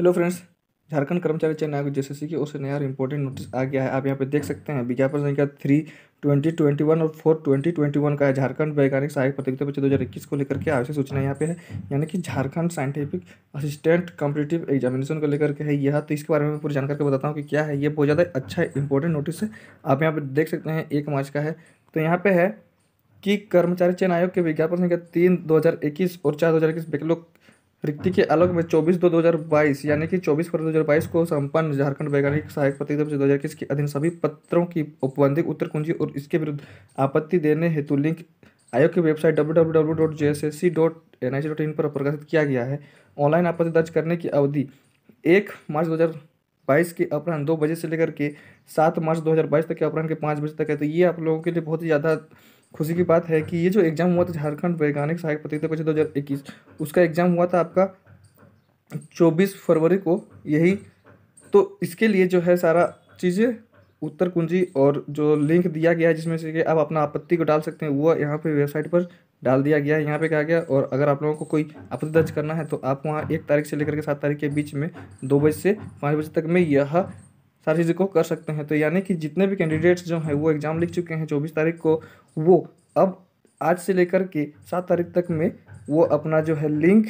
hello friends Jharkhand कर्मचारी चयन आयोग जैसे की ओर से नया और इम्पोर्टेंट नोटिस आ गया है आप यहाँ पे देख सकते हैं विज्ञापन संख्या थ्री ट्वेंटी ट्वेंटी वन और फोर ट्वेंटी ट्वेंटी वन का है झारखंड वैज्ञानिक सहायक प्रतियोगिता परीक्षा दो हज़ार इक्कीस को लेकर के आवश्यक सूचना यहाँ पे है यानी कि Jharkhand scientific assistant competitive examination को लेकर के है यह तो इसके बारे में पूरी जानकारी बताता हूँ कि क्या है ये बहुत ज़्यादा अच्छा इंपॉर्टेंट नोटिस है आप यहाँ पर देख सकते हैं एक मार्च का है तो यहाँ पर है कि कर्मचारी चयन आयोग के विज्ञापन संख्या तीन दो हज़ार इक्कीस और चार दो हज़ार इक्कीस रिक्ति के अलग में 24 दो 2022 यानी कि 24 फरवरी 2022 को संपन्न झारखंड वैज्ञानिक सहायक प्रतिनिधि दो हज़ार इक्कीस के अधीन सभी पत्रों की उपबंधित उत्तर कुंजी और इसके विरुद्ध आपत्ति देने हेतु लिंक आयोग की वेबसाइट डब्ल्यू पर प्रकाशित किया गया है ऑनलाइन आपत्ति दर्ज करने की अवधि एक मार्च दो बाईस के अपराह्न दो बजे से लेकर के सात मार्च 2022 तक के अपराह्न के पाँच बजे तक है तो ये आप लोगों के लिए बहुत ही ज़्यादा खुशी की बात है कि ये जो एग्ज़ाम हुआ था झारखंड वैज्ञानिक सहायक प्रतियोगिता परीक्षा दो हज़ार इक्कीस उसका एग्ज़ाम हुआ था आपका चौबीस फरवरी को यही तो इसके लिए जो है सारा चीज़ें उत्तर कुंजी और जो लिंक दिया गया है जिसमें से कि आप अपना आपत्ति को डाल सकते हैं वो यहाँ पे वेबसाइट पर डाल दिया गया है यहाँ पे कहा गया और अगर आप लोगों को कोई आपत्ति दर्ज करना है तो आप वहाँ एक तारीख से लेकर के सात तारीख के बीच में दो बजे से पाँच बजे तक में यह सारी चीज़ों को कर सकते हैं तो यानी कि जितने भी कैंडिडेट्स जो हैं वो एग्ज़ाम लिख चुके हैं चौबीस तारीख को वो अब आज से लेकर के सात तारीख तक में वो अपना जो है लिंक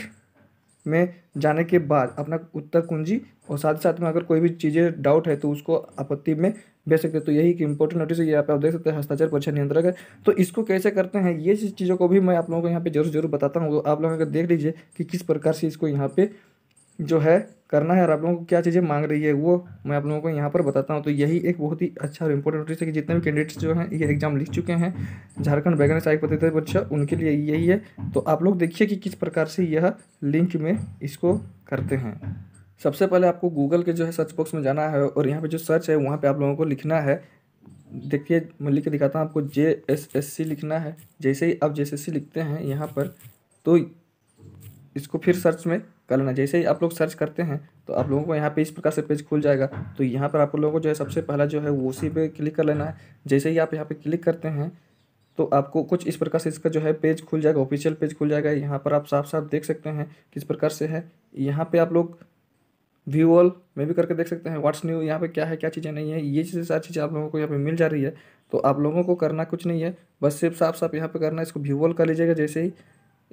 में जाने के बाद अपना उत्तर कुंजी और साथ ही साथ में अगर कोई भी चीज़ें डाउट है तो उसको आपत्ति में भेज सकते हैं तो यही कि इंपॉर्टेंट नोटिस है ये आप देख सकते हैं हस्ताक्षर परीक्षा नियंत्रक है तो इसको कैसे करते हैं ये चीज़ों को भी मैं आप लोगों को यहाँ पे जरूर जरूर बताता हूँ तो आप लोग अगर देख लीजिए कि किस प्रकार से इसको यहाँ पर जो है करना है और आप लोगों को क्या चीज़ें मांग रही है वो मैं आप लोगों को यहाँ पर बताता हूँ तो यही एक बहुत ही अच्छा और इंपॉर्टेंट नोटिस है कि जितने भी कैंडिडेट्स जो हैं ये एग्जाम लिख चुके हैं झारखंड बैगन साहिक पद्धति परीक्षा उनके लिए यही है तो आप लोग देखिए कि किस प्रकार से यह लिंक में इसको करते हैं सबसे पहले आपको गूगल के जो है सर्च बॉक्स में जाना है और यहाँ पर जो सर्च है वहाँ पर आप लोगों को लिखना है देखिए मैं लिख के दिखाता हूँ आपको जे एस एस सी लिखना है जैसे ही आप जे एस एस सी लिखते हैं यहाँ पर तो इसको फिर सर्च में कर लेना जैसे ही आप लोग सर्च करते हैं तो आप लोगों को यहाँ पे इस प्रकार से पेज खुल जाएगा तो यहाँ पर आप लोगों को जो है सबसे पहला जो है वो उसी पर क्लिक कर लेना है जैसे ही आप यहाँ पे क्लिक करते हैं तो आपको कुछ इस प्रकार से इसका जो है पेज खुल जाएगा ऑफिशियल पेज खुल जाएगा यहाँ पर आप साफ साफ देख सकते हैं किस प्रकार से है यहाँ पर आप लोग व्यू ऑल में भी करके देख सकते हैं व्हाट्स न्यू यहाँ पर क्या है क्या चीज़ें नहीं है ये चीज़ें सारी चीज़ें आप लोगों को यहाँ पर मिल जा रही है तो आप लोगों को करना कुछ नहीं है बस सिर्फ साफ साफ यहाँ पर करना है इसको व्यू ऑल कर लीजिएगा जैसे ही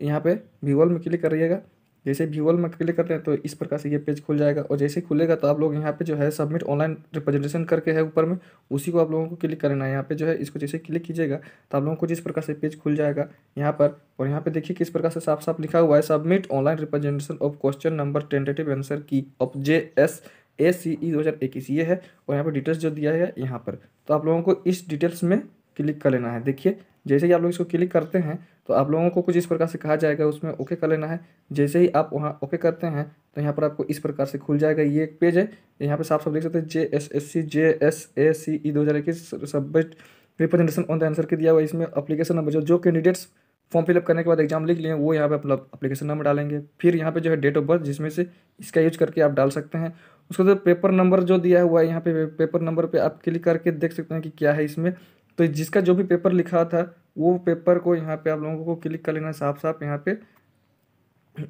यहाँ पे व्यूअल में क्लिक करिएगा जैसे व्यूअल में क्लिक करते हैं तो इस प्रकार से ये पेज खुल जाएगा और जैसे खुलेगा तो आप लोग यहाँ पे जो है सबमिट ऑनलाइन रिप्रेजेंटेशन करके है ऊपर में उसी को आप लोगों को क्लिक करना है यहाँ पे जो है इसको जैसे क्लिक कीजिएगा तो आप लोगों को जिस प्रकार से पेज खुल जाएगा यहाँ पर और यहाँ पे देखिए किस प्रकार से साफ साफ लिखा हुआ है submit online representation of question number tentative answer key of J S A C E दो हज़ार इक्कीस ये है और यहाँ पर डिटेल्स जो दिया है यहाँ पर तो आप लोगों को इस डिटेल्स में क्लिक कर लेना है देखिए जैसे ही आप लोग इसको क्लिक करते हैं तो आप लोगों को कुछ इस प्रकार से कहा जाएगा उसमें ओके कर लेना है जैसे ही आप वहाँ ओके करते हैं तो यहाँ पर आपको इस प्रकार से खुल जाएगा ये एक पेज है यहाँ पर साफ साफ देख सकते हैं J S S C J S A C E दो हज़ार इक्कीस subject representation on the answer के दिया हुआ इसमें अपलीकेशन नंबर जो जो कैंडिडेट्स फॉर्म फिलअप करने के बाद एग्जाम लिख लिए वो यहाँ पर मतलब अपलीकेशन नंबर डालेंगे फिर यहाँ पर जो है डेट ऑफ बर्थ जिसमें से इसका यूज करके आप डाल सकते हैं उसके बाद पेपर नंबर जो दिया हुआ है यहाँ पे पेपर नंबर पर आप क्लिक करके देख सकते हैं कि क्या है इसमें तो जिसका जो भी पेपर लिखा था वो पेपर को यहाँ पे आप लोगों को क्लिक कर लेना साफ साफ यहाँ पे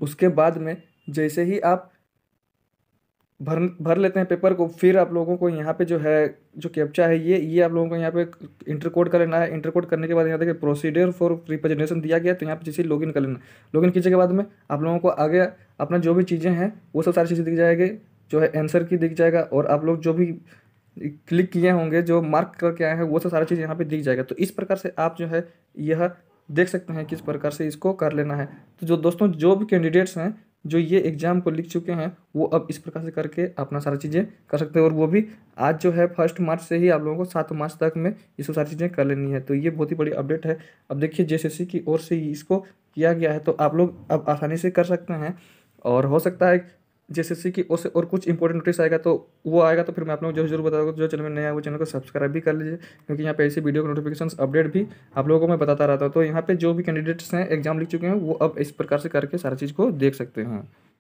उसके बाद में जैसे ही आप भर भर लेते हैं पेपर को फिर आप लोगों को यहाँ पे जो है जो कैप्चा है ये ये आप लोगों को यहाँ पे इंटर कोड कर लेना है इंटर कोड करने के बाद यहाँ देखिए प्रोसीडियर फॉर रिप्रेजेंटेशन दिया गया तो यहाँ पे जैसे लॉगिन कर लेना लॉगिन कीजिए के बाद में आप लोगों को आगे अपना जो भी चीज़ें हैं वो सब सारी चीज़ें दिख जाएगी जो है आंसर की दिख जाएगा और आप लोग जो भी क्लिक किए होंगे जो मार्क करके आए हैं वो सब सारा चीज़ यहाँ पे दिख जाएगा तो इस प्रकार से आप जो है यह देख सकते हैं किस प्रकार से इसको कर लेना है तो जो दोस्तों जो भी कैंडिडेट्स हैं जो ये एग्ज़ाम को लिख चुके हैं वो अब इस प्रकार से करके अपना सारा चीज़ें कर सकते हैं और वो भी आज जो है फर्स्ट मार्च से ही आप लोगों को सात मार्च तक में ये सब सारी चीज़ें कर लेनी है तो ये बहुत ही बड़ी अपडेट है अब देखिए जे की ओर से इसको किया गया है तो आप लोग अब आसानी से कर सकते हैं और हो सकता है जे की उससे और कुछ इंपॉर्टेंट नोटिस आएगा तो वो आएगा तो फिर मैं आप लोग जो जरूर जरूर बताऊँगा जो चैनल में नया है वो चैनल को सब्सक्राइब भी कर लीजिए क्योंकि यहाँ पे ऐसी वीडियो के नोटिफिकेशन अपडेट भी आप लोगों को मैं बताता रहता हूँ तो यहाँ पे जो भी कैंडिडेट्स हैं एग्जाम लिख चुके हैं वो अब इस प्रकार से करके सारी चीज़ को देख सकते हैं